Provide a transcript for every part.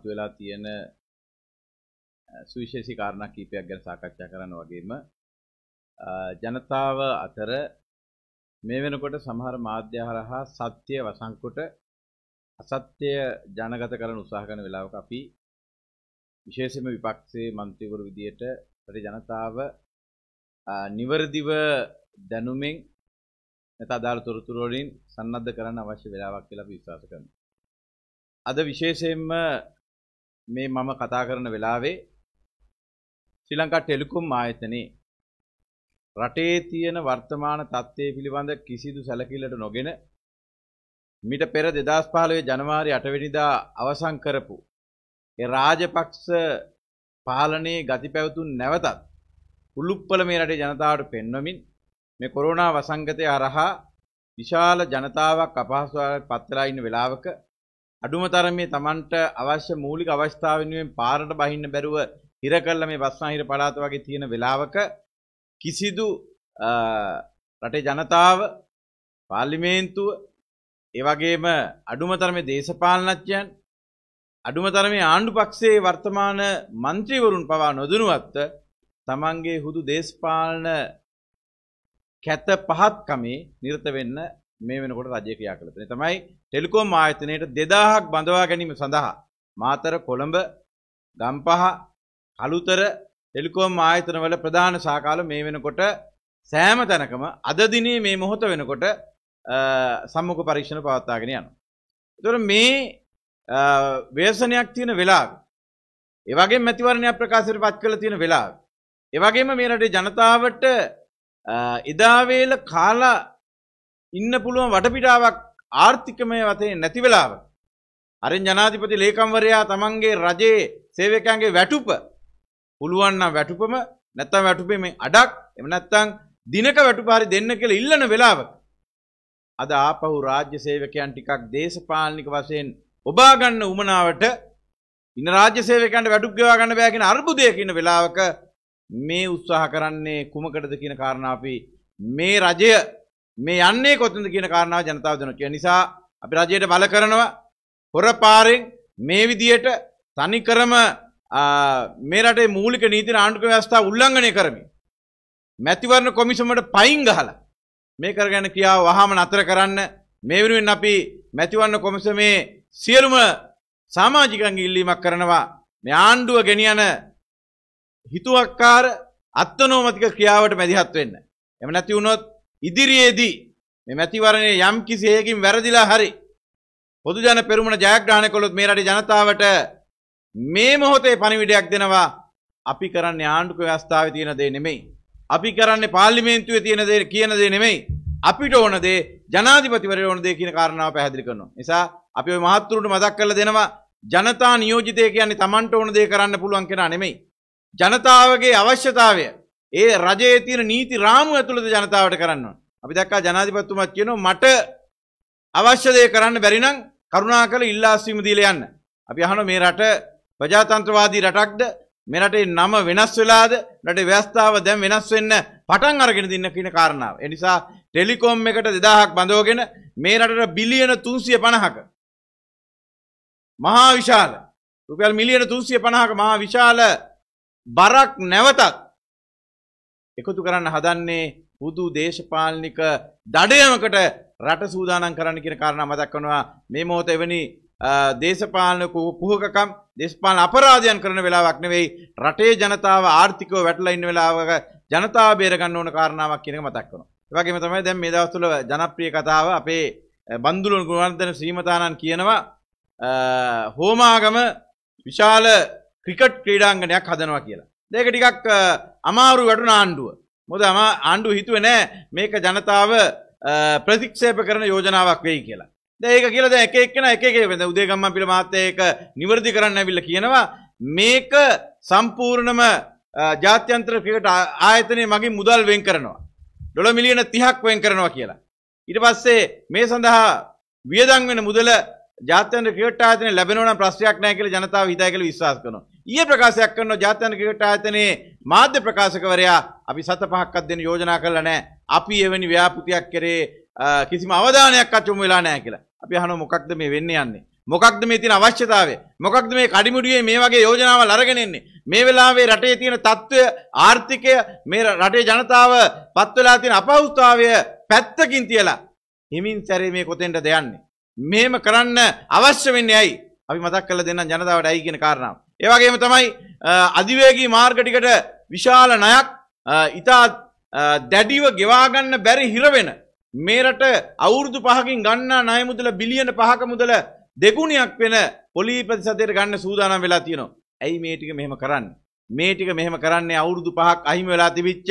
එකතු වෙලා තියෙන සුවිශේෂී කාරණා කීපයක් ගැන සාකච්ඡා කරන වගේම ජනතාව අතර මේ වෙනකොට සමහර මාධ්‍ය හරහා සත්‍ය වසංකොට අසත්‍ය ජනගත කරන උත්සාහ කරන වෙලාවක අපි විශේෂයෙන්ම විපක්ෂයේ මන්ත්‍රීවරු විදියට රටේ ජනතාව නිවර්දිව දැනුමෙන් නැත්නම් අදාළ තොරතුරු වලින් සන්නද්ධ කරන්න අවශ්‍ය වෙලාවක් කියලා අපි විශ්වාස කරනවා. අද විශේෂයෙන්ම මේ මම කතා කරන වෙලාවේ ශ්‍රී ලංකා ටෙලිකොම් ආයතනයේ රටේ තියෙන වර්තමාන තත්ත්වය පිළිබඳ කිසිදු සැලකිල්ලට නොගෙන මිට පෙර දෙදස් පාලවේ ජනවාරි අටවෙනිදා අවසං කරපු. එ රාජපක්ෂ පාලනයේ ගති පැවතුන් නැවතත් උළුප්පල මේ රටේ ජනතාවට පෙන්වමින් මේ කොරෝනා වසංගතය අරහා විශාල ජනතාවක් අපහසුතාවයට පත්වලා ඉන්න වෙලාවක අඩුම තරමේ Tamanට අවශ්‍ය මූලික අවස්ථා වෙනුවෙන් පාරට බහින්න බැරුව හිර කළ මේ බස්නාහිර පළාත වගේ තියෙන වෙලාවක කිසිදු රටේ ජනතාව පාර්ලිමේන්තුව ඒ වගේම අඩුම තරමේ දේශපාලනඥයන් අඩුම තරමේ ආණ්ඩු පක්ෂයේ වර්තමාන മന്ത്രിවරුන් පවා නොදනුවත් Tamanගේ හුදු දේශපාලන කැත පහත්කමේ නිරත වෙන්න මේ වෙනකොට රජය ක්‍රියා කළ තියෙන්නේ. තමයි ටෙලිකොම් ආයතනයට 2000ක් බඳවා ගැනීම සඳහා මාතර කොළඹ ගම්පහ කලුතර ටෙලිකොම් ආයතනවල ප්‍රධාන සාකාල මේ වෙනකොට සෑම තැනකම අද දිනේ මේ මොහොත වෙනකොට සම්මුඛ පරීක්ෂණ පවත්වාගෙන යනවා. ඒතකොට මේ ව්‍යසනයක් තියෙන වෙලාව ඒ වගේම මැතිවරණයක් ප්‍රකාශයට පත් කළ තියෙන වෙලාව ඒ වගේම මේ රටේ ජනතාවට ඉදා වේල කාලා ඉන්න පුළුවන් වටපිටාවක් ආර්ථිකමය වතේ නැති වෙලාව. අරින් ජනාධිපති ලේකම්වරයා තමන්ගේ රජයේ සේවකයන්ගේ වැටුප පුළුවන් නම් වැටුපම නැත්තම් වැටුපේ මේ අඩක් එම නැත්තම් දිනක වැටුපාරි දෙන්න කියලා ඉල්ලන වෙලාවක අද ආපහු රාජ්‍ය සේවකයන් ටිකක් දේශපාලනික වශයෙන් ඔබා ගන්න උමනාවට ඉන්න රාජ්‍ය සේවකයන්ට වැටුප් ගෙවා ගන්න බෑ කියන අර්බුදයක ඉන්න වෙලාවක මේ උත්සාහ කරන්නේ කුමකටද කියන කාරණා අපි මේ රජය මේ යන්නේ කොතනද කියන කාරණාව ජනතාව දන කිය නිසා අපි රජයට බල කරනවා හොරපාරෙන් මේ විදියට තනිකරම මේ රටේ මූලික නීති ආණ්ඩුක ව්‍යවස්ථා උල්ලංඝනය කරමින් මැතිවරණ කොමිසමට පයින් ගහලා මේ කරගෙන ක්‍රියාව වහාම නතර කරන්න මේ වෙනුවෙන් අපි මැතිවරණ කොමිසමේ සියලුම සමාජිකයන්ගේ ඉල්ලීමක් කරනවා මේ ආණ්ඩුව ගෙනියන හිතුවක්කාර අත්නෝමතික ක්‍රියාවට මැදිහත් වෙන්න. එම නැති වුණොත් ඉදිරියේදී මේ මැතිවරණය යම් කිසි හේකින් වැරදිලා හරි පොදු ජන පෙරමුණ ජයග්‍රහණය කළොත් මේ රටේ ජනතාවට මේ මොහොතේ පණිවිඩයක් දෙනවා අපි කරන්නේ ආණ්ඩුක ව්‍යවස්ථාවේ තියෙන දේ නෙමෙයි අපි කරන්නේ පාර්ලිමේන්තුවේ තියෙන දේ කියන දේ නෙමෙයි අපිට ඕන දේ ජනාධිපතිවරයට ඕන දේ කියන කාරණාව පැහැදිලි කරනවා. නිසා අපි ওই මහත්තුරුන්ට මතක් කරලා දෙනවා ජනතා නියෝජිතය කියන්නේ Tamanට ඕන දේ කරන්න පුළුවන් කෙනා නෙමෙයි. ජනතාවගේ අවශ්‍යතාවය ඒ රජයේ තියෙන නීති රාමුව ඇතුළත ජනතාවට කරන්න අපි දැක්කා ජනාධිපතිතුමත් කියනවා මට අවශ්‍ය දේ කරන්න බැරි නම් කරුණාකර ඉල්ලාස්වීම දීලා යන්න. අපි අහනවා මේ රට ප්‍රජාතන්ත්‍රවාදී රටක්ද? මේ රටේ නම වෙනස් වෙලාද? රටේ ව්‍යවස්ථාව දැන් වෙනස් වෙන්න පටන් අරගෙන දින්න කියන කාරණාව. ඒ නිසා ටෙලිකොම් එකට 2000ක් බඳවගෙන මේ රටට බිලියන 350ක මහා විශාල රුපියල් මිලියන 350ක මහා විශාල බරක් නැවතත් එකතු කරන්න හදන්නේ හුදු දේශපාලනික දඩයමකට රට සූදානම් කරන්න කියන කාරණා මතක් කරනවා මේ මොහොත එවැනි දේශපාලන කුහකකම් දේශපාලන අපරාධයන් කරන වෙලාවක් නෙවෙයි රටේ ජනතාව ආර්ථිකව වැටලා ඉන්න වෙලාවක ජනතාව බේර ගන්න ඕන කාරණාවක් කියන එක මතක් කරනවා. ඒ වගේම තමයි දැන් මේ දවස්වල ජනප්‍රිය කතාව අපේ බන්දුලුන් ගුණවර්ධන ශ්‍රීමතානන් කියනවා හෝමාගම විශාල ක්‍රිකට් ක්‍රීඩාංගණයක් හදනවා කියලා. දෙක ටිකක් අමාරු වැටුන ආණ්ඩුව. මොද අම ආණ්ඩුව හිතුවේ නෑ මේක ජනතාව ප්‍රතික්ෂේප කරන යෝජනාවක් වෙයි කියලා. ඒක කියලද එක එක්කෙන එක එක වෙන උදේගම්ම පිළ මහත්තයක නිවැරදි කරන්න ඇවිල්ලා කියනවා මේක සම්පූර්ණම ජාත්‍යන්තර ක්‍රිකට් ආයතනය මගින් මුදල් වෙන් කරනවා. ඩොලර් මිලියන 30ක් වෙන් කරනවා කියලා. ඊට පස්සේ මේ සඳහා වියදම් වෙන මුදල ජාත්‍යන්තර ක්‍රිකට් ආයතනයේ ලැබෙනවා නම් ප්‍රශ්නයක් නැහැ කියලා ජනතාව හිතයි කියලා විශ්වාස කරනවා. ඊයේ ප්‍රකාශයක් කරන ජාත්‍යන්තර ක්‍රිකට් ආයතනයේ මාධ්‍ය ප්‍රකාශකවරයා අපි සත පහක්වත් දෙන්න යෝජනා කළා නැහැ. අපි එවැනි ව්‍යාපෘතියක් කරේ කිසිම අවධානයක්වත් යොමු වෙලා නැහැ කියලා. අපි අහනවා මොකක්ද මේ වෙන්න යන්නේ? මොකක්ද මේ තියෙන අවශ්‍යතාවය? මොකක්ද මේ කඩිමුඩියේ මේ වගේ යෝජනාවල් අරගෙන එන්නේ? මේ වෙලාවේ රටේ තියෙන තත්ත්වය, ආර්ථිකය, මේ රටේ ජනතාව පත් වෙලා තියෙන අපහසුතාවය පැත්තකින් තියලා හිමින් සැරේ මේ කොතෙන්ද යන්නේ? මෙහෙම කරන්න අවශ්‍ය වෙන්නේ ඇයි? අපි මතක් කරලා දෙන්නම් ජනතාවට ඇයි කියන කාරණාව. ඒ වගේම තමයි අධිවේගී මාර්ග ටිකට විශාල ණයක් ඉතා දැඩිව ගෙවා ගන්න බැරි හිර වෙන මේ රට අවුරුදු 5කින් ගන්නා ණය මුදල බිලියන 5ක මුදල දෙගුණයක් වෙන පොලී ප්‍රතිශතයට ගන්න සූදානම් වෙලා තියෙනවා. ඇයි මේ ටික මෙහෙම කරන්නේ? මේ ටික මෙහෙම කරන්නේ අවුරුදු 5ක් අහිමි වෙලා තිබිච්ච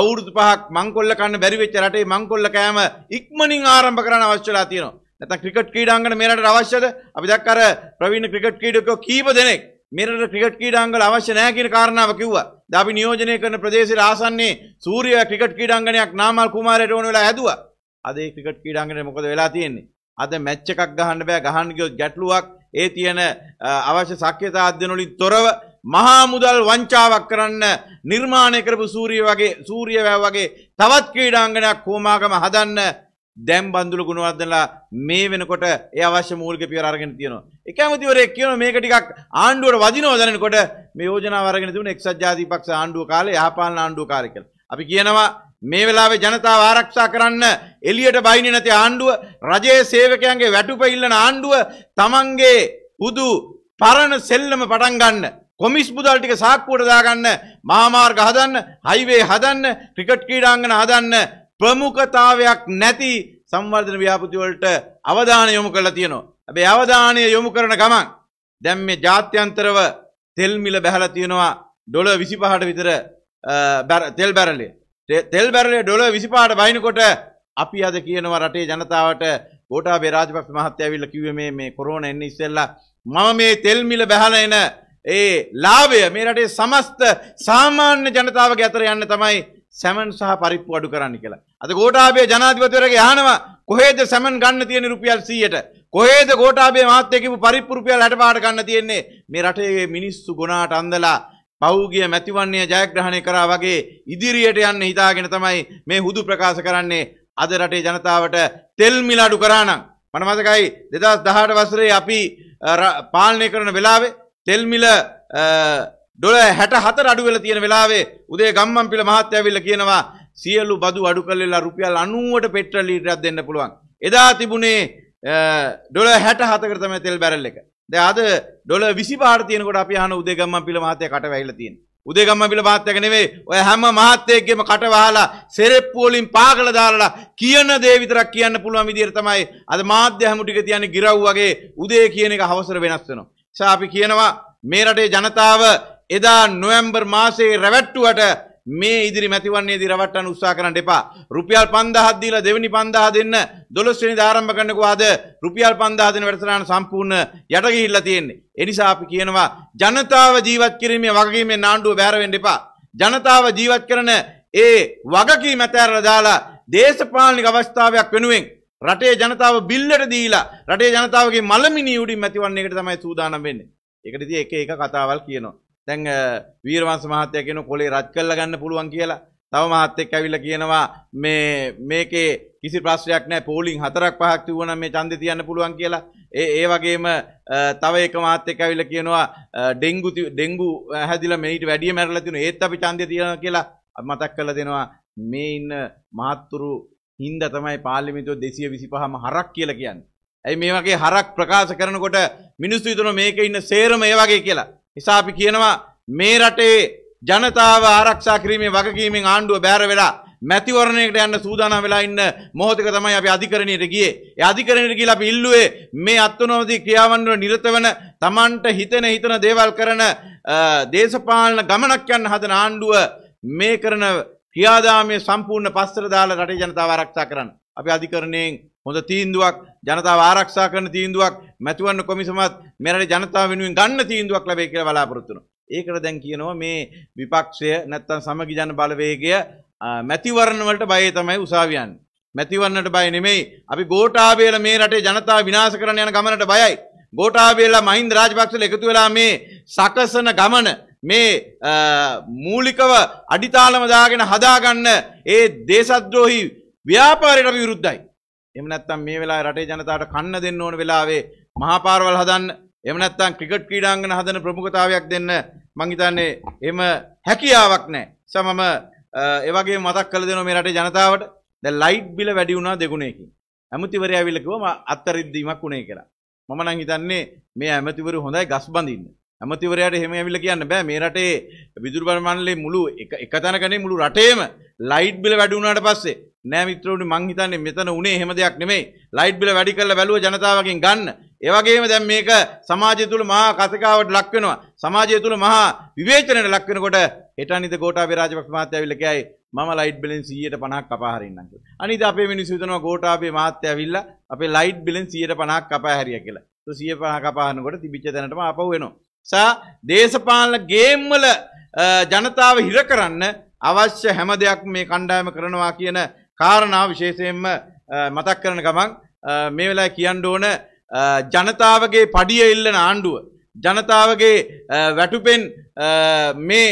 අවුරුදු 5ක් මංකොල්ල කන්න බැරි වෙච්ච රටේ මංකොල්ල කෑම ඉක්මනින් ආරම්භ කරන්න අවශ්‍යලා තියෙනවා. නැත්නම් ක්‍රිකට් ක්‍රීඩාංගණ මේ රටට අවශ්‍යද? අපි දැක්ක අර ප්‍රවීණ ක්‍රිකට් ක්‍රීඩකයෝ කීප දෙනෙක් මේ රටට ක්‍රිකට් ක්‍රීඩාංගණ අවශ්‍ය නැහැ කියන කාරණාව කිව්වා. දැන් අපි නියෝජනය කරන ප්‍රදේශයේ ආසන්නයේ සූර්ය ක්‍රිකට් ක්‍රීඩාංගණයක් නාමල් කුමාරයට ඕන වෙලා හැදුවා. අද ඒ ක්‍රිකට් ක්‍රීඩාංගණය මොකද වෙලා තියෙන්නේ? අද මැච් එකක් ගහන්න බෑ. ගහන්න ගියොත් ගැටලුවක්. ඒ තියෙන අවශ්‍ය සක්්‍යතා අධ්‍යයන වලින් තොරව මහා මුදල් වංචාවක් කරන්න නිර්මාණය කරපු සූරිය වගේ සූරිය වැව් වගේ තවත් ක්‍රීඩාංගණයක් කොමාගම හදන්න දැම් බන්දුල ගුණවර්ධනලා මේ වෙනකොට ඒ අවශ්‍ය මූලික පියවර අරගෙන තියෙනවා. එක ඇමතිවරයෙක් කියනවා මේක ටිකක් ආණ්ඩුවට වදිනව දැනෙනකොට මේ යෝජනාව අරගෙන තිබුණ එක්සත් ජාතික පක්ෂ ආණ්ඩුව කාලේ යහපාලන ආණ්ඩුව කාර්ය කළා. අපි කියනවා මේ වෙලාවේ ජනතාව ආරක්ෂා කරන්න එළියට බහින්නේ නැති ආණ්ඩුව රජයේ සේවකයන්ගේ වැටුප ඉල්ලන ආණ්ඩුව තමන්ගේ හුදු පරණ සෙල්ලම පටන් ගන්න කොමිස් මුදල් ටික සාක්කුවට දාගන්න මහාමාර්ග හදන්න හයිවේ හදන්න ක්‍රිකට් ක්‍රීඩාංගන හදන්න ප්‍රමුඛතාවයක් නැති සංවර්ධන ව්‍යාපෘතිවලට අවධානය යොමු කරලා තියෙනවා. හැබැයි අවධානය යොමු කරන ගමන් දැන් මේ ජාත්‍යන්තරව තෙල් මිල බැහැලා තියෙනවා ඩොලර් 25ට විතර තෙල් බැරලිය. තෙල් බැරලිය ඩොලර් 25ට වහිනකොට අපි අද කියනවා රටේ ජනතාවට ගෝඨාභය රාජපක්ෂ මහත්තයා ඇවිල්ලා කිව්වේ මේ මේ කොරෝනා එන්න ඉස්සෙල්ලා මම මේ තෙල් මිල බැහැලා එන ඒ ලාභය මේ රටේ සමස්ත සාමාන්‍ය ජනතාවගේ අතර යන්න තමයි සැමන් සහ පරිප්පු අඩු කරන්න කියලා. අද ගෝඨාභය ජනාධිපතිවරයාගේ යහනවා කොහෙද සැමන් ගන්න තියෙන රුපියල් 100ට? කොහෙද ගෝඨාභය මහත්තයා කියපු පරිප්පු රුපියල් 65ට ගන්න තියෙන්නේ? මේ රටේ මිනිස්සු ගොනාට අන්දලා පෞගිය මැතිවන්නේ ජයග්‍රහණය කරා වගේ ඉදිරියට යන්න හිතාගෙන තමයි මේ හුදු ප්‍රකාශ කරන්නේ අද රටේ ජනතාවට තෙල් මිල අඩු කරා නම් මම මතකයි 2018 වසරේ අපි පාලනය කරන වෙලාවේ තෙල් මිල ඩොල හැට හතර අඩුවෙල තියෙන වෙලාවේ උදේ ගම්මන් පිළ මහත් ඇවිල්ල කියනවා සියලු බදු අඩු කල්ලෙලා රුපියල් අනුවට පෙට්‍රල් ලීටරයක් දෙන්න පුළුවන්. එදා තිබුණේ ඩොල හැට හතකට තමයි තෙල් බැරල් එක. දැන් අද ඩොල 25 තියෙනකොට අපි අහන උදේ ගම්මන් පිළ මහත්ය කට වැහිලා තියෙනවා. උදේ ගම්මන් පිළ මහත්යක නෙවෙයි ඔය හැම මහත්යෙක්ගේම කට වහලා සෙරෙප්පු වලින් පාගල දාලා කියන දේ විතරක් කියන්න පුළුවන් විදියට තමයි අද මාධ්‍ය හැමු ටික තියන්නේ ගිරව් වගේ උදේ කියන එක හවසර වෙනස් වෙනවා. අපි කියනවා මේ රටේ ජනතාව එදා නොවැම්බර් මාසේ රැවැට්ටුවට මේ ඉදිරි මැතිවන්නේ දිරවට්ටන්න උත්සා කරන්න එපා. රුපියල් 5000ක් දීලා දෙවෙනි 5000 දෙන්න 12 වෙනිදා ආරම්භ කරනකෝ අද රුපියල් 5000 දෙන වැඩසටහන සම්පූර්ණ යට ගිහිල්ලා තියෙන්නේ. ඒ නිසා අපි කියනවා ජනතාව ජීවත් කිරීමේ වගකීමෙන් ආණ්ඩුව බැහැර වෙන්න එපා. ජනතාව ජීවත් කරන ඒ වගකීම ඇතැරලා දාලා දේශපාලනික අවස්ථාවක් වෙනුවෙන් රටේ ජනතාව බිල්ලට දීලා රටේ ජනතාවගේ මලමිනී උඩින් මැතිවන්නේකට තමයි සූදානම් වෙන්නේ. ඒකට ඉතින් එක එක කතාවල් කියනවා. දැන් වීරවංශ මහත්තයා කියන කොලේ රත් කරලා ගන්න පුළුවන් කියලා. තව මහත්තයෙක් ඇවිල්ලා කියනවා මේ මේකේ කිසි ප්‍රශ්නයක් නැහැ පෝලිං හතරක් පහක් තිබුණා මේ ඡන්දේ තියන්න පුළුවන් කියලා. ඒ ඒ වගේම තව එක මහත්තයෙක් ඇවිල්ලා කියනවා ඩෙන්ගු ඩෙන්ගු හැදිලා මේිට වැඩිය මැරලා තිනු ඒත් අපි ඡන්දේ තියනවා කියලා මතක් කරලා දෙනවා මේ ඉන්න මහත්තුරු හින්දා තමයි පාර්ලිමේන්තුව 225ම හරක් කියලා කියන්නේ. ඇයි මේ වගේ හරක් ප්‍රකාශ කරනකොට මිනිස්සු හිතනවා මේකේ ඉන්න සේරම ඒ වගේ කියලා. නිසා අපි කියනවා මේ රටේ ජනතාව ආරක්ෂා කිරීමේ වගකීමෙන් ආණ්ඩුව බැහැර වෙලා මැතිවරණයකට යන්න සූදානම් වෙලා ඉන්න මොහොතක තමයි අපි අධිකරණයට ගියේ. ඒ අධිකරණයට ගිහිලා අපි ඉල්ලුවේ මේ අත්නොමදී ක්‍රියාවන් වල නිරත වෙන Tamanට හිතෙන හිතන දේවල් කරන දේශපාලන ගමනක් යන හදන ආණ්ඩුව මේ කරන ක්‍රියාදාමයේ සම්පූර්ණ පස්තර දාලා රටේ ජනතාව ආරක්ෂා කරන්න. අපි අධිකරණයෙන් හොඳ තීන්දුවක් ජනතාව ආරක්ෂා කරන තීන්දුවක් මැතිවරණ කොමිසමත් මෙරට ජනතාව වෙනුවෙන් ගන්න තීන්දුවක් ලැබෙයි කියලා බලාපොරොත්තු වෙනවා. ඒකට දැන් කියනවා මේ විපක්ෂය නැත්තම් සමගි ජන බලවේගය මැතිවරණ වලට බය තමයි උසාවියන්නේ. මැතිවරණට බය නෙමෙයි. අපි ගෝඨාභයල මේ රටේ ජනතාව විනාශ කරන්න යන ගමනට බයයි. ගෝඨාභයල මහින්ද රාජපක්ෂල එකතු වෙලා මේ සකසන ගමන මේ මූලිකව අඩිතාලම දාගෙන හදාගන්න ඒ දේශද්‍රෝහි ව්‍යාපාරයට අපි විරුද්ධයි. එහෙම නැත්නම් මේ වෙලාවේ රටේ ජනතාවට කන්න දෙන්න ඕන වෙලාවේ මහා පාරවල් හදන්න එහෙම නැත්නම් ක්‍රිකට් ක්‍රීඩාංගන හදන ප්‍රමුඛතාවයක් දෙන්න මං හිතන්නේ එහෙම හැකියාවක් නැහැ. සමම ඒ වගේ මතක් කළ දෙනවා මේ රටේ ජනතාවට. දැන් ලයිට් බිල වැඩි වුණා දෙගුණයකින්. ඇමතිවරයා ඇවිල්ලා කිව්වා මම අත්තරද්දීමක් උනේ කියලා. මම නම් හිතන්නේ මේ ඇමතිවරු හොඳයි ගස් බඳින්න. ඇමතිවරයාට එහෙම ඇවිල්ලා කියන්න බෑ මේ රටේ විදුලි බල මණ්ඩලයේ මුළු එක තැනකනේ මුළු රටේම ලයිට් බිල වැඩි වුණාට පස්සේ නෑ මිත්‍රවනි මං හිතන්නේ මෙතන උනේ එහෙම දෙයක් නෙමෙයි. ලයිට් බිල වැඩි කරලා බැලුව ජනතාවගෙන් ගන්න. ඒ වගේම දැන් මේක සමාජය තුල මහා කතිකාවට ලක් වෙනවා. සමාජය තුල මහා විවේචනයට ලක් වෙනකොට හෙටනිද ගෝඨාභය රාජපක්ෂ මහත්තයා ඇවිල්ලා කියයි මම ලයිට් බිලෙන් 150ක් කපා හරින්නම් කියලා. අනිත් අපේ මිනිස්සු හිතනවා ගෝඨාභය මහත්තයා ඇවිල්ලා අපේ ලයිට් බිලෙන් 150ක් කපා හැරියා කියලා. ඒ 150 කපා හරනකොට තිබිච්ච තැනටම ආපහු එනවා. සා දේශපාලන ගේම් වල ජනතාව හිර කරන්න අවශ්‍ය හැම දෙයක් මේ කණ්ඩායම කරනවා කියන කාරණාව විශේෂයෙන්ම මතක් කරන ගමන් මේ වෙලාවේ කියන්න ඕන ජනතාවගේ පඩිය ඉල්ලන ආණ්ඩුව ජනතාවගේ වැටුපෙන් මේ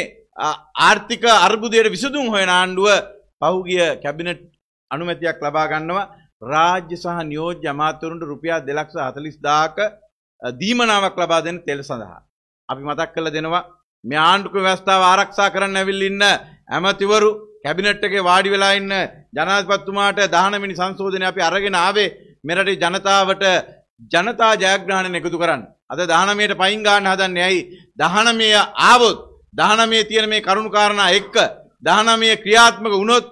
ආර්ථික අර්බුදයට විසඳුම් හොයන ආණ්ඩුව පහුගිය කැබිනට් අනුමැතියක් ලබා ගන්නවා රාජ්‍ය සහ නියෝජ්‍ය අමාත්‍යවරුන්ට රුපියල් 2,40,000ක දීමනාවක් ලබා දෙන තෙල් සඳහා අපි මතක් කරලා දෙනවා මේ ආණ්ඩුක ව්‍යවස්ථාව ආරක්ෂා කරන්න ඇවිල්ලා ඉන්න ඇමතිවරු කැබිනට් එකේ වාඩි වෙලා ඉන්න ජනාධිපතිතුමාට 19 වෙනි සංශෝධනය අපි අරගෙන ආවේ මෙරටේ ජනතාවට ජනතා ජයග්‍රහණය එකතු කරන්න. අද 19ට පයින් ගන්න හදන්නේ ඇයි? 19 ආවොත් 19 තියෙන මේ කරුණු කාරණා එක්ක 19 ක්‍රියාත්මක වුණොත්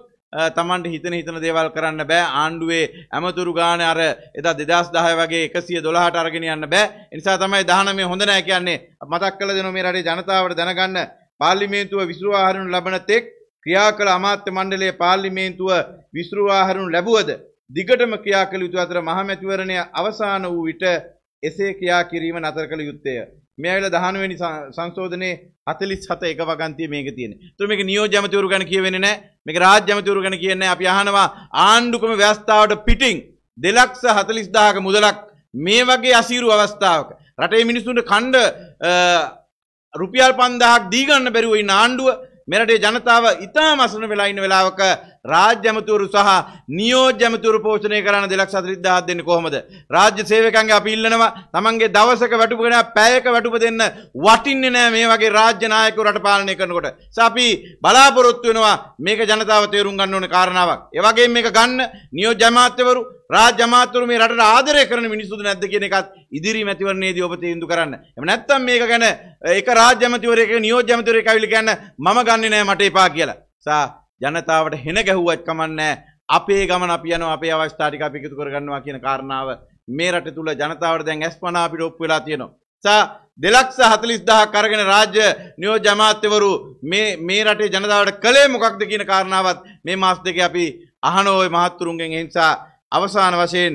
තමන්ට හිතන හිතන දේවල් කරන්න බෑ ආණ්ඩුවේ ඇමතුරු ගාන අර එදා 2010 වගේ 112ට අරගෙන යන්න බෑ. ඒ නිසා තමයි 19 හොඳ නෑ කියන්නේ. මතක් කළ දෙනවා මේ රටේ ජනතාවට දැනගන්න පාර්ලිමේන්තුව විසුරුවා හරිනු ලබන තෙක් ක්‍රියා කළ අමාත්‍ය මණ්ඩලය පාර්ලිමේන්තුව විසුරුවාහරනු ලැබුවද දිගටම ක්‍රියා කළ යුතු අතර මහමැතිවරණය අවසාන වූ විට එසේ ක්‍රියා කිරීම නතර කළ යුත්තය. මේ ඇවිල්ලා 19 වෙනි සංශෝධනයේ 47 එක වගන්තිය මේක තියෙන්නේ. ඒතර මේක නියෝජ්‍ය අමාත්‍යවරු ගැන කියවෙන්නේ නැහැ. මේක රාජ්‍ය අමාත්‍යවරු ගැන කියන්නේ අපි අහනවා ආණ්ඩුක්‍රම ව්‍යවස්ථාවට පිටින් 240000ක මුදලක් මේ වගේ අසීරු අවස්ථාවක රටේ මිනිස්සුන්ට කණ්ඩ රුපියල් 5000ක් දී ගන්න බැරුව ඉන්න ආණ්ඩුව මෙරටේ ජනතාව ඉතාම අසරණ වෙලා ඉන්න වෙලාවක රාජ්‍යමතුරු සහ නියෝජ්‍යමතුරු පෝෂණය කරන දෙලක් සතරිද්දාහත් දෙන්න කොහොමද රාජ්‍ය සේවකන්ගේ අපි ඉල්ලනවා තමන්ගේ දවසක වැටුප ගෙන පැයක වැටුප දෙන්න වටින්නේ නෑ මේ වගේ රාජ්‍ය නායකයෝ රට පාලනය කරනකොට. ඒස අපි බලාපොරොත්තු වෙනවා මේක ජනතාව තේරුම් ගන්න ඕන කාරණාවක්. ඒ වගේම මේක ගන්න නියෝජ්‍ය අමාත්‍යවරු රාජ්‍ය අමාත්‍යවරු මේ රටට ආදරය කරන මිනිස්සුද නැද්ද කියන එකත් ඉදිරි මැතිවරණයේදී ඔබ තීන්දුව කරන්න. එහෙම නැත්නම් මේක ගැන එක රාජ්‍ය අමාත්‍යවරයෙක් නියෝජ්‍ය අමාත්‍යවරයෙක් අවිල කියන්න මම ගන්නේ නෑ මට එපා කියලා. සා ජනතාවට හෙන ගැහුවත් කමන්නේ අපේ ගමන අපි යනවා අපේ අවස්ථා ටික අපි එකතු කරගන්නවා කියන කාරණාව මේ රට තුල ජනතාවට දැන් ඇස්පනා අපිට ඔප්පු වෙලා තියෙනවා. සා දෙලක්ෂ 40000ක් අරගෙන රාජ්‍ය නියෝජ්‍ය අමාත්‍යවරු මේ මේ රටේ ජනතාවට කළේ මොකක්ද කියන කාරණාවත් මේ මාස දෙකේ අපි අහන ওই මහත්තුරුන්ගෙන් ඒ නිසා අවසාන වශයෙන්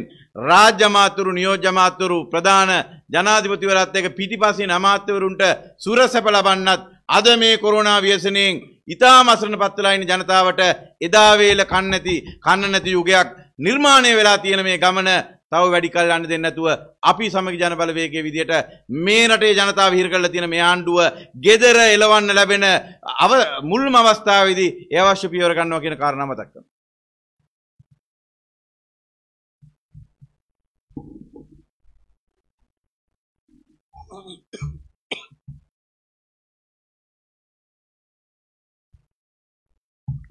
රාජ්‍ය අමාත්‍යවරු නියෝජ්‍ය අමාත්‍යවරු ප්‍රධාන ජනාධිපතිවරත් එක්ක පිටිපස්සින් අමාත්‍යවරුන්ට සුරසැප ලබන්නත් අද මේ කොරෝනා ව්‍යසනයෙන් ඉතා මසරණ පත්වෙලායින ජනතාවට එදාවේල කන්නැති කන්න නැති යුගයක් නිර්මාණය වෙලා තියෙන මේ ගමන තව වැඩිකල් අන්න දෙන්නැතුව අපි සමග ජනබලවේගේ විදියට මේ රටේ ජනතාව හිර කරලා තියෙන මේ ආණ්ඩුව ගෙදර එලවන්න ලැබෙන අව මුල්ම අවස්ථාවේදී ඒ අවශ්‍ය පියවර ගන්නවා කියන කාරණා මතක් කරනවා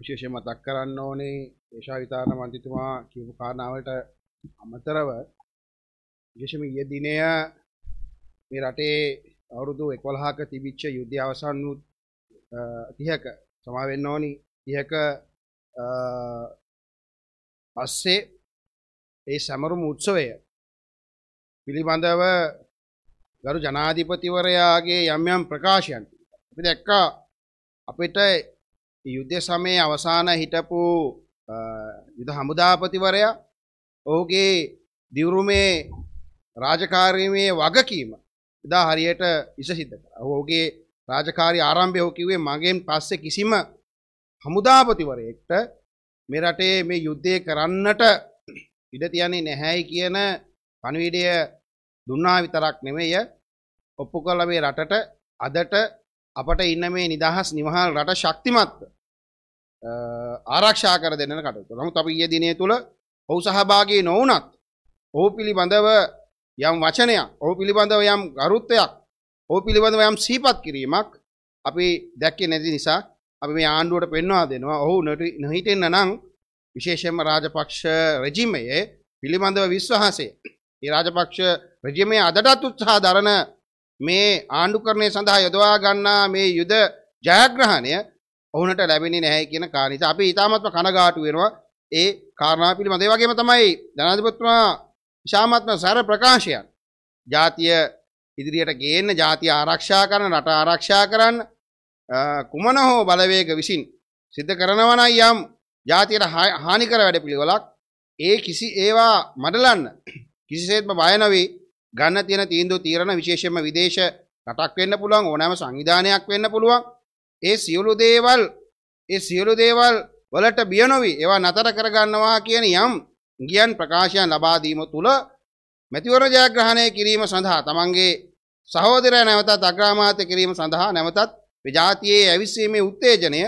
විශේෂයෙන් මතක් කරන්න ඕනේ ඒෂා විතාරණ මන්ත්‍රීතුමා කියපු කාරණාවට අමතරව විශේෂම ඊයේ දිනය මේ රටේ අවුරුදු 11ක තිබිච්ච යුද්ධය අවසන් වූ 30ක සමා වෙන්න ඕනි 30ක පස්සේ ඒ සමරුම උත්සවය පිළිබඳව ගරු ජනාධිපතිවරයාගේ යම් යම් ප්‍රකාශයන් අපි දැක්කා අපිට යුද්ධ සමයේ අවසාන හිටපු යුද හමුදාපතිවරයා ඔහුගේ දිවුරුමේ රාජකාරීමේ වගකීම එදා හරියට ඉෂ සිද්ධ කරා. ඔහුගේ රාජකාරී ආරම්භය ඔහු කිව්වේ මගෙන් පස්සේ කිසිම හමුදාපතිවරයෙක්ට මේ රටේ මේ යුද්ධය කරන්නට ඉඩ තියන්නේ නැහැයි කියන පණිවිඩය දුන්නා විතරක් නෙමෙයි ඔප්පු කළ මේ රටට අදට අපට ඉන්න මේ නිදහස් නිවහල් රට ශක්තිමත්ව ආරක්ෂා කර දෙන්නට කටයුතු. නමුත් අපි ඊයේ දිනේ තුල ඔහු සහභාගී නොවුනත් ඔහු පිළිබඳව යම් වචනයක්, ඔහු පිළිබඳව යම් ගරුත්වයක්, ඔහු පිළිබඳව යම් සිහිපත් කිරීමක් අපි දැක්කේ නැති නිසා අපි මේ ආණ්ඩුවට පෙන්වා දෙනවා. ඔහු නොහිටෙන්න නම් විශේෂයෙන්ම රාජපක්ෂ රෙජිමයේ පිළිබඳව විශ්වාසය. ඒ රාජපක්ෂ රෙජිමයේ අදටත් උත්සාහ දරන මේ ආණ්ඩුකරණය සඳහා යොදවා ගන්නා මේ යුද ජයග්‍රහණය ඔවුනට ලැබෙන්නේ නැහැ කියන කාරණේ. අපි ඊටාත්ම කනගාටු වෙනවා ඒ කාරණා පිළිබඳ. ඒ වගේම තමයි ජනාධිපතිතුමා විශාමාත්ම සර ප්‍රකාශයන් ජාතිය ඉදිරියට ගේන්න ජාතිය ආරක්ෂා කරන රට ආරක්ෂා කරන්න කුමන හෝ බලවේග විසින් සිද්ධ කරනවා නම් යම් ජාතියට හානි කර වැඩපිළිවෙලක් ඒ කිසි ඒවා මඩලන්න කිසිසේත්ම බය නොවේ ගන්න තියෙන තීන්දුව තීරණ විශේෂයෙන්ම විදේශ රටක් වෙන්න පුළුවන් ඕනෑම සංවිධානයක් වෙන්න පුළුවන් ඒ සියලු දේවල් ඒ සියලු දේවල් වලට බිය නොවි ඒවා නතර කරගන්නවා කියන යම් ගියන් ප්‍රකාශයන් ලබා දීම තුල මැතිවරණ ජයග්‍රහණය කිරීම සඳහා තමන්ගේ සහෝදරය නැවතත් අග්‍රාමාත්‍ය කිරීම සඳහා නැවතත් විජාතියේ ඇවිස්සීමේ උත්තේජනය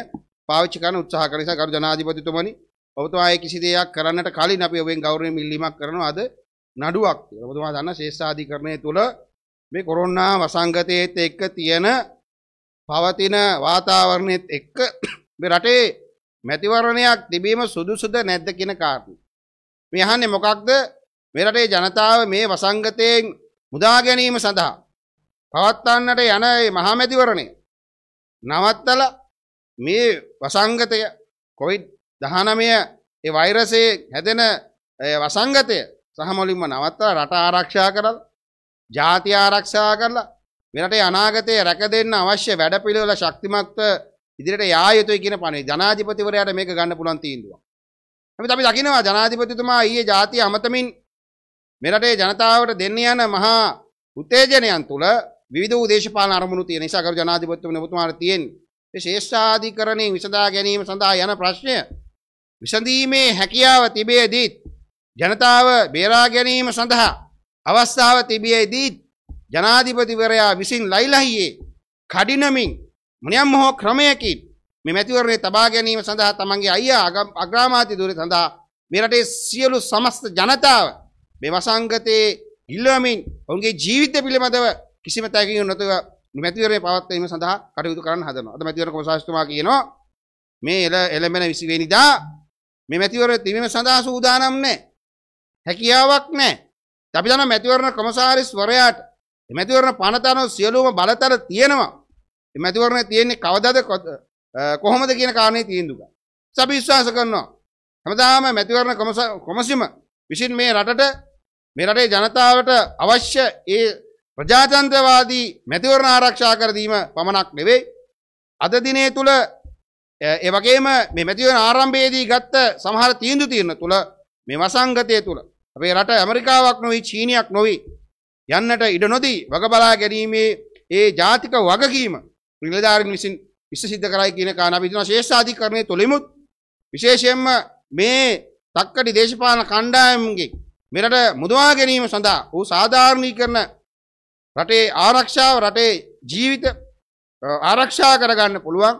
පාවිච්චි කරන උත්සාහ කරන නිසා ගරු ජනාධිපතිතුමනි ඔබතුමා ඒ කිසි දෙයක් කරන්නට කලින් අපි ඔබෙන් ගෞරවයෙන් ඉල්ලීමක් කරනවා අද නඩුවක් ඔබතුමා දන්න ශේෂ්ඨාධිකරණය තුල මේ කොරෝනා වසංගතයේත් එක්ක තියෙන පවතින වාතාවරණයත් එක්ක රටේ මැතිවරණයක් තිබීම සුදුසුද නැද්ද කියන කාරණය. මේ අහන්නේ මොකක්ද මේ රටේ ජනතාව මේ වසංගතයෙන් මුදා ගැනීම සඳහා පවත්වන්නට යන මේ මහා මැතිවරණය නවත්තලා මේ වසංගතය කොවිඩ් 19 ඒ වෛරසයේ හැදෙන වසංගතය සහ මුලින්ම නවත්තලා රට ආරක්ෂා කරලා ජාතිය ආරක්ෂා කරලා මෙරටේ අනාගතයේ රැක දෙන්න අවශ්‍ය වැඩපිළිවෙල ශක්තිමත්ව ඉදිරියට යා යුතුයි කියන පණිවිඩය. ජනාධිපතිවරයාට මේක ගන්න පුළුවන් තීන්දුවක්. හැබැයි අපි දකිනවා ජනාධිපතිතුමා ඊයේ ජාතිය අමතමින් මෙරටේ ජනතාවට දෙන්න යන මහා උත්තේජනයන් තුළ විවිධ වූ දේශපාලන අරමුණු තියෙන නිසා කරු ජනාධිපතිතුමනි ඔබතුමාට තියෙන්නේ මේ ශේෂ්ඨාධිකරණේ විසඳා ගැනීම සඳහා යන ප්‍රශ්නය විසඳීමේ හැකියාව තිබේදීත් ජනතාව බේරා ගැනීම සඳහා අවස්ථාව තිබියදී ජනාධිපතිවරයා විසින් ලයිලහියේ කඩිනමින් මොනියම් හෝ ක්‍රමයකින් මේ මැතිවරණය තබා ගැනීම සඳහා තමන්ගේ අයියා අග්‍රාමාත්‍ය ධුරය සඳහා මේ රටේ සියලු සමස්ත ජනතාව මේ වසංගතයේ ඉල්ලමින් ඔවුන්ගේ ජීවිත පිළිබඳව කිසිම තැකින් නොතුව මැතිවරණය පවත්වීම සඳහා කටයුතු කරන්න හදනවා. අද මැතිවරණ කොමසාරිස්තුමා කියනවා මේ එළ එළඹෙන 20 වෙනිදා මේ මැතිවරණ තිබීම සඳහා සූදානම් නැහැ. හැකියාවක් නැහැ. අපි දන්නා මැතිවරණ කොමසාරිස්වරයාට එමැතිවරණ පනතනෝ සියලුම බලතර තියෙනවා. එමැතිවරණ තියෙන්නේ කවදද කොහොමද කියන කාරණේ තීන්දුව. අපි විශ්වාස කරනවා. හැමදාම මැතිවරණ කොමසම විසින් මේ රටට මේ රටේ ජනතාවට අවශ්‍ය ඒ ප්‍රජාතන්ත්‍රවාදී මැතිවරණ ආරක්ෂා කර දීම පමණක් නෙවෙයි. අද දිනේ තුල ඒ වගේම මේ මැතිවරණ ආරම්භයේදී ගත්ත සමහර තීන්දුව తీරන තුල මේ වසංගතය තුල අපේ රට ඇමරිකාවක් නොවේ චීනයක් නොවේ යන්නට ඉඩ නොදී වගබලා ගැනීමේ ඒ ජාතික වගකීම නිලධාරීන් විසින් විශ්සිද්ධ කරයි කියන කාරණා පිටිනවා ශේෂාධිකරණයේ තුලිමුත් විශේෂයෙන්ම මේ තක්කඩි දේශපාලන කණ්ඩායම්ගේ මෙරට මුදවා ගැනීම සඳහා ඔහු සාධාරණීකරණ රටේ ආරක්ෂාව රටේ ජීවිත ආරක්ෂා කරගන්න පුළුවන්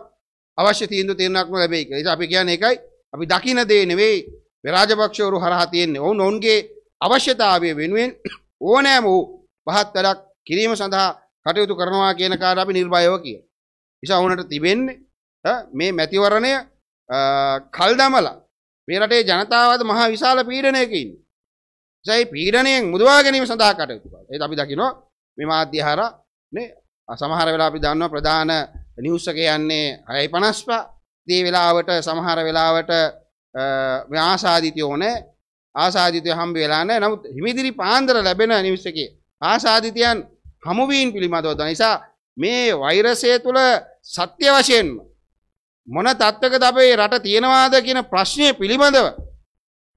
අවශ්‍ය තීන්දුව තීරණක්ම ලැබෙයි කියලා. ඉතින් අපි කියන්නේ ඒකයි. අපි දකින දේ නෙවෙයි විරාජපක්ෂවරු හරහා තියෙන්නේ. ඔවුන් ඔවුන්ගේ අවශ්‍යතාවය වෙනුවෙන් ඕනෑම වූ පහත් වැඩක් කිරීම සඳහා කටයුතු කරනවා කියන කාර අපි නිර්භයව කිය. නිසා ඔවුනට තිබෙන්නේ මේ මැතිවරණය කල් දමලා මේ රටේ ජනතාවද මහා විශාල පීඩනයකින්. සයි පීඩනයෙන් මුදවා ගැනීම සඳහා කටයුතු කරනවා. ඒත් අපි දකිනවා මේ මාධ්‍ය හරහා නේ සමහර වෙලා අපි දන්නවා ප්‍රධාන නිවුස් එක යන්නේ 6:55 දී වෙලාවට සමහර වෙලාවට ආසාදිතයෝ නැහැ ආසාදිතයෝ හම්බ වෙලා නැහැ නමුත් හිමිදිරි පාන්දර ලැබෙන නිවුස් එකේ ආසාධිතයන් හමුවීන් පිළිබඳව නිසා මේ වෛරසය තුළ සත්‍ය වශයෙන්ම මොන තත්ත්වකද අපේ රට තියෙනවාද කියන ප්‍රශ්නය පිළිබඳව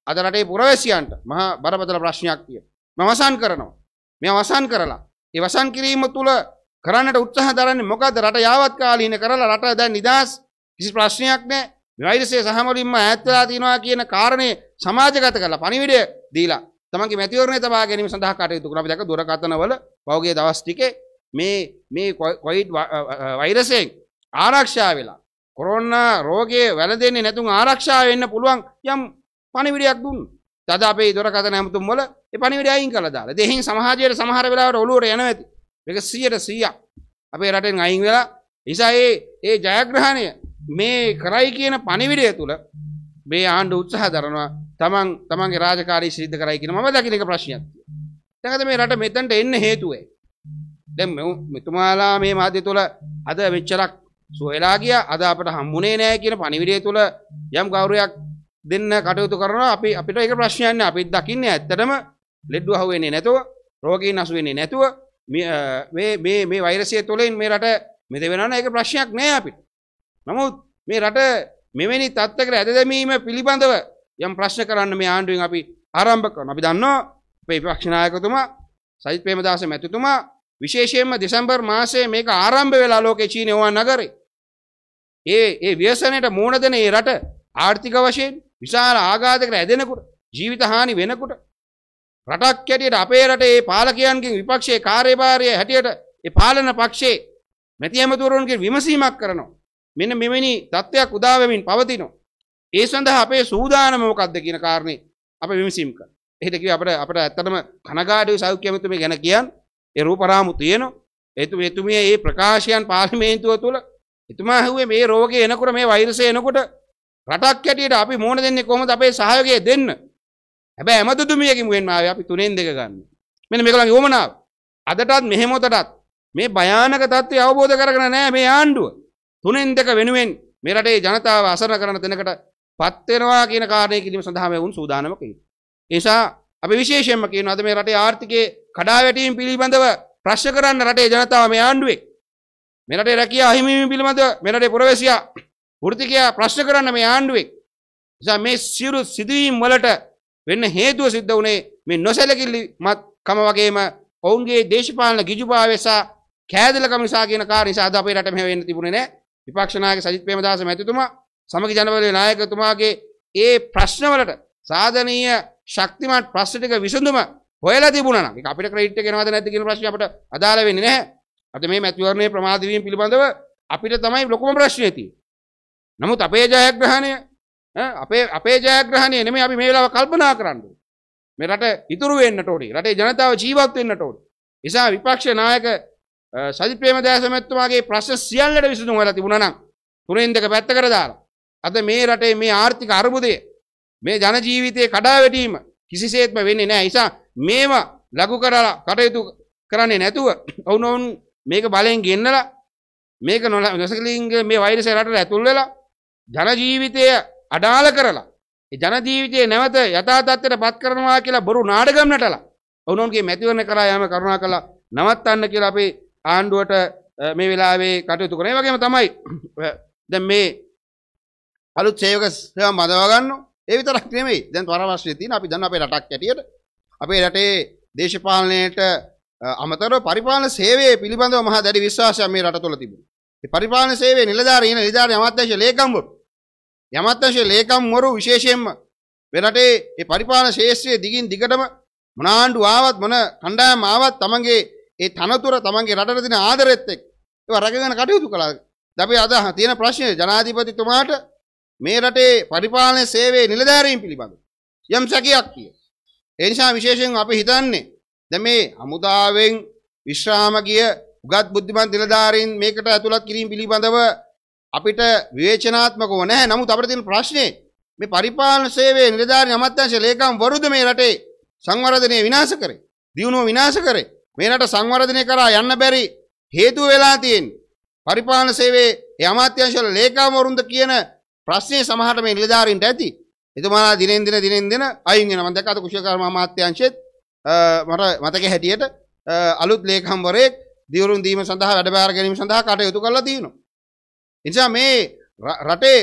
අද රටේ පුරවැසියන්ට මහා බරපතල ප්‍රශ්නයක් තියෙනවා. මම අවසන් කරනවා. මේ අවසන් කරලා ඒ අවසන් කිරීම තුළ කරන්නට උත්සාහ දරන්නේ මොකද රට යාවත් කාලීන කරලා රට දැන් නිදහස් කිසි ප්‍රශ්නයක් නැහැ. වෛරසය සහමලින්ම ඈත් වෙලා තියෙනවා කියන කාරණේ සමාජගත කරලා පණිවිඩය දීලා තමන්ගේ මැතිවරණය තබා ගැනීම සඳහා කටයුතු කරන අපි දැක දුරකථනවල පහුගිය දවස් ටිකේ මේ මේ කොවිඩ් වෛරසයෙන් ආරක්ෂා වෙලා කොරෝනා රෝගයේ වැළඳෙන්නේ නැතුන් ආරක්ෂා වෙන්න පුළුවන් යම් පණිවිඩයක් දුන්න. තද අපේ දුරකථන ඇමතුම් වල ඒ පණිවිඩය අයින් කළා දාලා. දෙහින් සමාජයේ සමහර වෙලාවට ඔලුවට යනවා ඇති. ඒක 100%ක් අපේ රටෙන් අයින් වෙලා නිසා ඒ ඒ ජයග්‍රහණය මේ කරයි කියන පණිවිඩය තුල මේ ආණ්ඩු උත්සාහ දරනවා තමන් තමන්ගේ රාජකාරී සිද්ධ කරයි කියන මම දකින එක ප්‍රශ්නයක් තියෙනවා. දැන් මේ රට මෙතනට එන්න හේතුවයි. දැන් මෙතුමාලා මේ මාධ්‍ය තුල අද මෙච්චරක් සොයලා ගියා අද අපට හම්බුනේ නැහැ කියන පණිවිඩය තුල යම් ගෞරවයක් දෙන්න කටයුතු කරනවා අපි අපිට ඒක ප්‍රශ්නයක් නෑ අපි දකින්නේ ඇත්තටම ලෙඩ වහුව වෙන්නේ නැතුව රෝගීන් අසු වෙන්නේ නැතුව මේ මේ මේ වෛරසය තුලින් මේ රට මෙද වෙනවා නම් ඒක ප්‍රශ්නයක් නෑ අපිට. නමුත් මේ රට මෙවැනි තත්ත්වකට ඇද දැමීම පිළිබඳව යම් ප්‍රශ්න කරන්න මේ ආණ්ඩුවෙන් අපි ආරම්භ කරනවා. අපි දන්නවා අපේ විපක්ෂ නායකතුමා සජිත් ප්‍රේමදාස මැතිතුමා විශේෂයෙන්ම දෙසැම්බර් මාසයේ මේක ආරම්භ වෙලා ලෝකේ චීන යුවන් නගරේ. ඒ ඒ ව්‍යසනයට මූණ දෙන ඒ රට ආර්ථික වශයෙන් විශාල ආඝාතයකට ඇදෙනකොට ජීවිත හානි වෙනකොට රටක් හැටියට අපේ රටේ මේ පාලකයන්ගෙන් විපක්ෂයේ කාර්යභාරය හැටියට ඒ පාලන පක්ෂයේ මැති ඇමතුරුන්ගේ විමසීමක් කරනවා. මෙන්න මෙවැනි තත්ත්වයක් උදාවමින් පවතිනවා. ඒ සඳහා අපේ සූදානම මොකක්ද කියන කාරණේ අපි විමසීම් කරා. එහෙට කිව්වේ අපිට අපිට ඇත්තටම කනගාටුයි සෞඛ්‍ය අමාත්‍යතුමේ ගැන කියන්න. ඒ රූපරාමු තියෙනවා. එතු එතුමිය මේ ප්‍රකාශයන් පාර්ලිමේන්තුව තුළ එතුමා හුවේ මේ රෝගය එනකොට මේ වෛරසය එනකොට රටක් හැටියට අපි මෝන දෙන්නේ කොහොමද අපේ සහයෝගය දෙන්න? හැබැයි ඇමතුමියකින් වෙන්න ආවේ අපි තුනෙන් දෙක ගන්න. මෙන්න මේගොල්ලන්ගේ උවමනාව. අදටත් මෙහෙමොතටත් මේ භයානක தත්ත්වය අවබෝධ කරගෙන නැහැ මේ ආණ්ඩුව. තුනෙන් දෙක වෙනුවෙන් මේ රටේ ජනතාව අසරණ කරන තැනකට පත් වෙනවා කියන කාරණේ කිරීම සඳහා මේ වුන් සූදානම කෙරේ. ඒ නිසා අපි විශේෂයෙන්ම කියනවා අද මේ රටේ ආර්ථිකයේ කඩාවැටීම් පිළිබඳව ප්‍රශ්න කරන්න රටේ ජනතාව මේ ආණ්ඩුවේ මේ රටේ රැකියා අහිමිවීම පිළිබඳව මේ රටේ පුරවැසියා වෘත්තිකයා ප්‍රශ්න කරන්න මේ ආණ්ඩුවේ. නිසා මේ සියලු සිදුවීම් වලට වෙන්න හේතුව සිද්ධ වුණේ මේ නොසැලකිලි මත්කම වගේම ඔවුන්ගේ දේශපාලන ගිජුභාවය සහ කෑදලකම නිසා කියන කාරණා නිසා අද අපේ රට මෙහෙ වෙන්න තිබුණේ නැහැ. විපක්ෂනායක සජිත් ප්‍රේමදාස මැතිතුමා සමගි ජනපදයේ නායකතුමාගේ ඒ ප්‍රශ්නවලට සාධනීය ශක්තිමත් ප්‍රශ්න ටික විසඳුම හොයලා තිබුණා නම් ඒක අපිට ක්‍රෙඩිට් එක එනවද නැද්ද කියන ප්‍රශ්නේ අපිට අදාළ වෙන්නේ නැහැ. අද මේ මැතිවරණයේ ප්‍රමාද වීම පිළිබඳව අපිට තමයි ලොකුම ප්‍රශ්නේ තියෙන්නේ. නමුත් අපේ ජයග්‍රහණය අපේ අපේ ජයග්‍රහණය නෙමෙයි අපි මේ වෙලාව කල්පනා කරන්න මේ රට ඉතුරු වෙන්නට ඕනේ. රටේ ජනතාව ජීවත් වෙන්නට ඕනේ. නිසා විපක්ෂ නායක සජිපේම දෑසමැත්තුමාගේ ප්‍රශ්න සියල්ලට විසඳුම් වෙලා තිබුණා නම් තුනෙන් දෙක පැත්ත කර දාලා අද මේ රටේ මේ ආර්ථික අර්බුදය මේ ජන ජීවිතයේ කඩා වැටීම කිසිසේත්ම වෙන්නේ නැහැ. නිසා මේව ලඝු කරලා කටයුතු කරන්නේ නැතුව ඔවුනොවුන් මේක බලෙන් ගෙන්නලා මේක නොසකලින්ග මේ වෛරසය රටට ඇතුල් වෙලා ජන ජීවිතය අඩාල කරලා ඒ ජන ජීවිතයේ නැවත යථා තත්ත්වයට පත් කරනවා කියලා බොරු නාටකම් නටලා ඔවුනොවුන්ගේ මැතිවරණ කරා යෑම කරුණා කළා නවත්තන්න කියලා අපේ ආණ්ඩුවට මේ වෙලාවේ කටයුතු කරන වගේම තමයි දැ මේ අලුත් සේවක සය මදවගන්න ඒ විතරක් නෙමෙයි දැන් පරවශ්‍ය තින අපි දන්න අපේ රටක් ඇටියට අපේ රටේ දේශපාලනයට අමතර පරිපාලන සේවයේ පිළිබඳව මහා දැඩි විශ්වාසයක් මේ රට තුළ තිබුණා. ඒ පරිපාලන සේවයේ නිලධාරීන් නිලධාරී අමාත්‍යංශ ලේකම්වරු අමාත්‍යංශ ලේකම්වරු විශේෂයෙන්ම මේ රටේ ඒ පරිපාලන ශාස්ත්‍රයේ දිගින් දිගටම මොන ආණ්ඩු ආවත් මොන කණ්ඩායම ආවත් තමන්ගේ ඒ තනතුර තමන්ගේ රටට දෙන ආදරෙත් එක්ක ඒවා රැකගෙන කටයුතු කළා. අපි අද තියෙන ප්‍රශ්නේ ජනාධිපතිතුමාට මේ රටේ පරිපාලන සේවයේ නිලධාරීන් පිළිබඳව යම් සැකයක් කිය. ඒ නිසා විශේෂයෙන් අපි හිතන්නේ දැන් මේ හමුදාවෙන් විශ්‍රාම ගිය උගත් බුද්ධිමත් නිලධාරීන් මේකට ඇතුළත් කිරීම පිළිබඳව අපිට විවේචනාත්මකව නැහැ. නමුත් අපිට තියෙන ප්‍රශ්නේ මේ පරිපාලන සේවයේ නිලධාරීන් අමාත්‍යාංශ ලේකම්වරුද මේ රටේ සංවර්ධනය විනාශ කරේ. දියුණුව විනාශ කරේ. මේ රට සංවර්ධනය කරා යන්න බැරි හේතුව වෙලා තියෙන. පරිපාලන සේවයේ ඒ අමාත්‍යංශවල ලේකම්වරුන්ද කියන ප්‍රශ්නේ සමහරට මේ නිලධාරීන්ට ඇති. එතුමාලා දිනෙන් දින දිනෙන් දින අයින් වෙනවා. මම දැක්ක අද කුෂකර්ම අමාත්‍යංශෙත් මට මතකයේ හැටියට අලුත් ලේකම්වරයෙක් දියුරුම් දීම සඳහා වැඩබාර ගැනීම සඳහා කටයුතු කරලා තියෙනවා. එනිසා මේ රටේ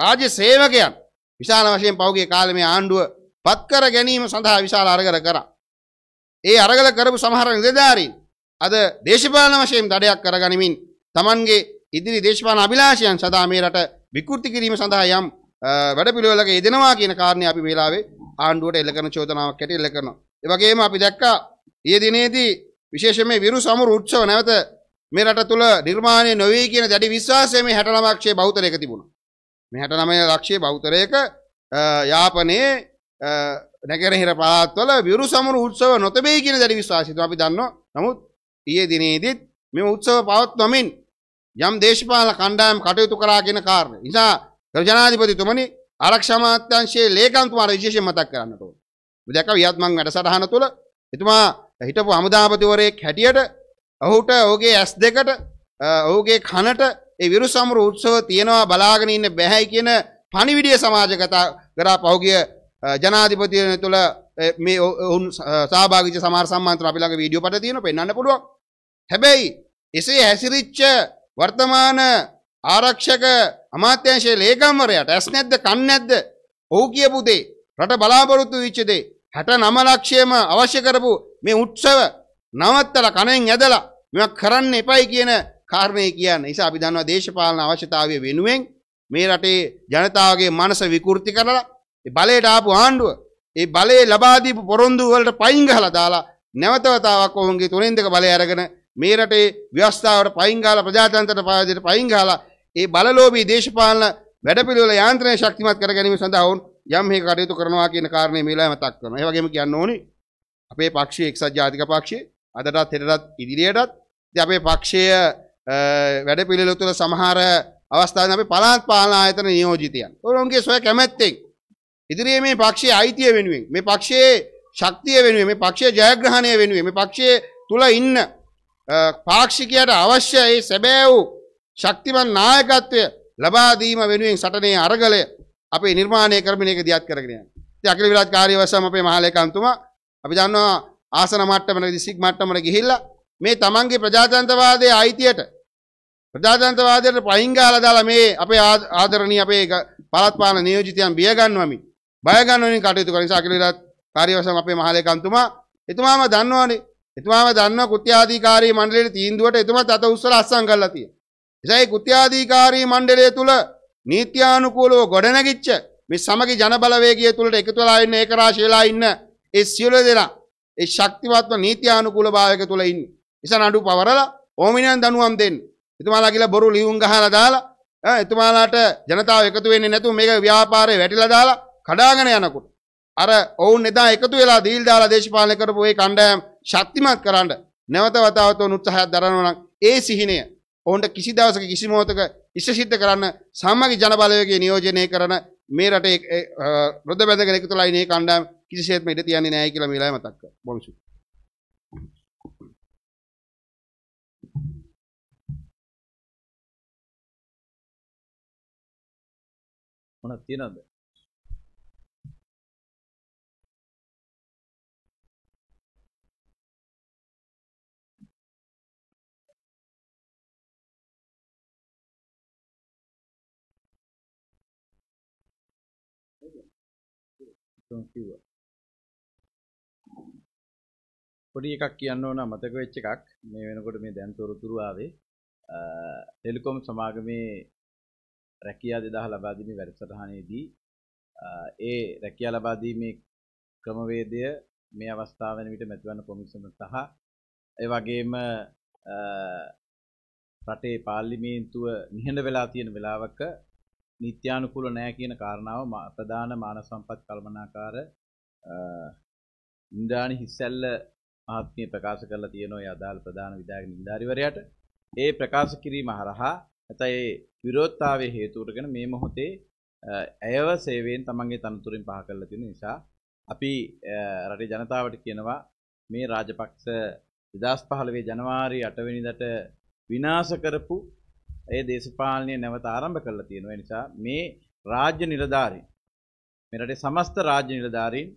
රාජ්‍ය සේවකයන් විශාල වශයෙන් පෞගේ කාලේ මේ ආණ්ඩුව පත් කර ගැනීම සඳහා විශාල අරගල කරා. ඒ අරගල කරපු සමහර නිලධාරීන් අද දේශපාලන වශයෙන් දඩයක් කරගනිමින් Tamanගේ ඉදිරි දේශපාලන අභිලාෂයන් සඳහා මේ රට විකෘති කිරීම සඳහා යම් වැඩපිළිවෙලක යෙදෙනවා කියන කාරණේ අපි මේලාවේ ආණ්ඩුවට එල්ල කරන චෝදනාවක් හැටියට එල්ල කරනවා. ඒ වගේම අපි දැක්කා ඊයේ දිනේදී විශේෂයෙන් මේ විරු සමුරු උත්සව නැවත මේ රට තුල නිර්මාණය නොවේ කියන දැඩි විශ්වාසය මේ 69 ලක්ෂයේ බහුතරයක තිබුණා. මේ 69 ලක්ෂයේ බහුතරයක යාපනයේ නැකරහිර පලාත්වල විරු සමරු උත්සව නොතබේ කියන දැඩි විශ්වාසිත අපි දන්නවා. නමුත් ඊයේ දිනේදීත් මේ උත්සව පවත්වමින් යම් දේශපාලන කණ්ඩායම් කටයුතු කරා කියන කාරණේ. නිසා ජනාධිපතිතුමනි ආරක්ෂා අමාත්‍යාංශයේ ලේකම්තුමාට විශේෂයෙන් මතක් කරන්නට ඕන. මුදැක වියත් මං වැඩසටහන තුළ එතුමා හිටපු අමුදාපතිවරයෙක් හැටියට ඔහුට ඔහුගේ ඇස් දෙකට ඔහුගේ කනට ඒ විරු සමරු උත්සව තියෙනවා බලාගෙන ඉන්න බැහැයි කියන පණිවිඩය සමාජගත කරා පහුගිය ජනාධිපතියන තුළ මේ ඔවුන් සාභාග සමාර සම්මාන්ත්‍ර අපිලක වීඩියෝ පට තියෙන පෙන්න්න පුළුවන් හැබැයි එසේ හැසිරිච්ච වර්තමාන ආරක්ෂක අමාත්‍යංශයේ ලේකම්වරයට ඇස් නැද්ද කන් නැද්ද ඔහු කියපු දේ රට බලාපොරොත්තු වෙච්ච දේ 69 ලක්ෂයම අවශ්‍ය කරපු මේ උත්සව නවත්තලා කණෙන් ඇදලා මේවා කරන්න එපයි කියන කාරණේ කියන්නේ. නිසා අපි දන්නවා දේශපාලන අවශ්‍යතාවය වෙනුවෙන් මේ රටේ ජනතාවගේ මනස විකෘති කරලා ඒ බලයට ආපු ආණ්ඩුව ඒ බලේ ලබා දීපු පොරොන්දු වලට පයින් ගහලා දාලා නැවත වතාවක් ඔවුන්ගේ තුනෙන් දෙක බලය අරගෙන මේ රටේ ව්‍යවස්ථාවට පයින් ගහලා ප්‍රජාතන්ත්‍ර පාදයට පයින් ගහලා ඒ බලලෝභී දේශපාලන වැඩපිළිවෙල යාන්ත්‍රණය ශක්තිමත් කර ගැනීම සඳහා ඔවුන් යම් මේ කටයුතු කරනවා කියන කාරණේ මේ වෙලාවේ මතක් කරනවා. ඒ වගේම කියන්න ඕනේ අපේ පක්ෂයේ එක්සත් ජාතික පක්ෂයේ අදටත් හෙටටත් ඉදිරියටත් ඉතින් අපේ පක්ෂය වැඩපිළිවෙල තුළ සමහර අවස්ථාවල අපි පළාත් පාලන ආයතන නියෝජිතයන්. ඔවුන්ගේ සොය කැමැත්තෙන් ඉදිරියේ මේ පක්ෂයේ අයිතිය වෙනුවෙන් මේ පක්ෂයේ ශක්තිය වෙනුවෙන් මේ පක්ෂයේ ජයග්‍රහණය වෙනුවෙන් මේ පක්ෂයේ තුල ඉන්න පාක්ෂිකයට අවශ්‍ය ඒ සැබෑ වූ ශක්තිමත් නායකත්වය ලබා දීම වෙනුවෙන් සටනේ අරගලය අපේ නිර්මාණය කරමින එක දියත් කරගෙන යනවා. ඉතින් අකිල විලාත් කාර්යවසම් අපේ මහලේකම්තුමා අපි දන්නවා ආසන මට්ටමකට දිස්ත්‍රික් මට්ටමකට ගිහිල්ලා මේ තමන්ගේ ප්‍රජාතන්ත්‍රවාදයේ අයිතියට ප්‍රජාතන්ත්‍රවාදයට පහින් ගාලා දාලා මේ අපේ ආදරණීය අපේ පළාත් පාලන නියෝජිතයන් බිය ගන්වමින් බයගන්නවනින් කටයුතු කරන නිසා අකිලවිරත් කාර්යවසම් අපේ මහලේකම්තුමා එතුමාම දන්නවනේ එතුමාම දන්නවා කෘත්‍යාධිකාරී මණ්ඩලයේ තීන්දුවට එතුමත් අත උස්සලා අස්සම් කරලා තියෙනවා. එසයි කෘත්‍යාධිකාරී මණ්ඩලය තුල නීත්‍යානුකූලව ගොඩනැගිච්ච මේ සමගි ජනබලවේගය තුලට එකතු වෙලා ඉන්න ඒකරාශීලා ඉන්න ඒ සියලු දෙනා ඒ ශක්තිමත්ව නීත්‍යානුකූල භාවයක තුල ඉන්නේ. ඉසන අඩු පවරලා ඕමිනියන් දනුවම් දෙන්න. එතුමාලා කියලා බොරු ලියුම් ගහලා දාලා එතුමාලාට ජනතාව එකතු වෙන්නේ නැතුව මේක ව්‍යාපාරේ වැටිලා දාලා කඩාගෙන යනකොට අර ඔවුන් එදා එකතු වෙලා දීල් දාලා දේශපාලනය කරපු ඒ කණ්ඩායම් ශක්තිමත් කරන්න නැවත වතාවත් ඔවුන් උත්සාහයක් දරනවා නම් ඒ සිහිනය ඔවුන්ට කිසි දවසක කිසි මොහොතක ඉෂ්ට කරන්න සමගි ජනබලවේගය නියෝජනය කරන මේ රටේ රොද බැඳගෙන එකතු වෙලා ඉන්නේ මේ කණ්ඩායම් කිසිසේත්ම ඉඩ තියන්නේ නැහැ කියලා මේ වෙලාවේ මතක් කරගන්න. බොහොම සුප. මොනක් තියනවද? තුන් කිව්වා. පොඩි එකක් කියන්න ඕන මතක වෙච්ච එකක් මේ වෙනකොට මේ දැන් තොරතුරු ආවේ ටෙලිකොම් සමාගමේ රැකියා 2000 ලබා දීමේ වැඩසටහනේදී ඒ රැකියා ලබා දීමේ ක්‍රමවේදය මේ අවස්ථාව වෙන විට මැතිවරණ කොමිසම සහ ඒ වගේම රටේ පාර්ලිමේන්තුව නිහඬ වෙලා තියෙන වෙලාවක නිත්‍යානුකූල නෑ කියන කාරණාව ප්‍රධාන මානව සම්පත් කළමනාකාර ඉන්ද්‍රාණි හිස්සැල්ල මහත්මිය ප්‍රකාශ කරලා තියෙනවා ඒ අදාළ ප්‍රධාන විධායක නිලධාරිවරයාට ඒ ප්‍රකාශ කිරීම හරහා නැත්නම් ඒ විරෝධතාවයේ හේතු කොටගෙන මේ මොහොතේ ඇයව සේවයෙන් තමන්ගේ තනතුරින් පහ කරලා තියෙන නිසා අපි රටේ ජනතාවට කියනවා මේ රාජපක්ෂ 2015 ජනවාරි 8 වෙනිදාට විනාශ කරපු ඒ දේශපාලනය නැවත ආරම්භ කරලා තියෙනවා. නිසා මේ රාජ්‍ය නිලධාරීන් මේ රටේ සමස්ත රාජ්‍ය නිලධාරීන්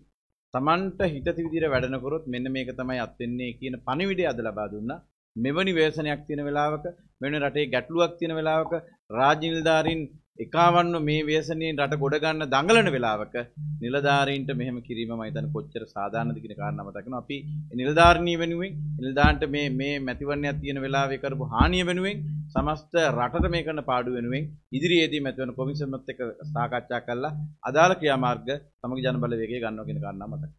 තමන්ට හිතති විදිහට වැඩනකොරොත් මෙන්න මේක තමයි අත් වෙන්නේ කියන පණිවිඩය අද ලබා දුන්නා. මෙවැනි ව්‍යසනයක් තියෙන වෙලාවක මෙවැනි රටේ ගැටලුවක් තියෙන වෙලාවක රාජ්‍ය නිලධාරීන් එකවන්න මේ ව්‍යසනයෙන් රට ගොඩගන්න දඟලන වෙලාවක නිලධාරීන්ට මෙහෙම කිරීම මම හිතන්නේ කොච්චර සාධාරණද කියන කාරණාව මතක කරනවා. අපි නිලධාරිණී වෙනුවෙන් නිලධාරන්ට මේ මේ මැතිවරණයක් තියෙන වෙලාවේ කරපු හානිය වෙනුවෙන් සමස්ත රටට මේ කරන පාඩුව වෙනුවෙන් ඉදිරියේදී මැතිවරණ කොමිසමත් එක්ක සාකච්ඡා කරලා අදාළ ක්‍රියාමාර්ග සමග ජනබල වේගය ගන්නවා කියන කාරණාව මතක.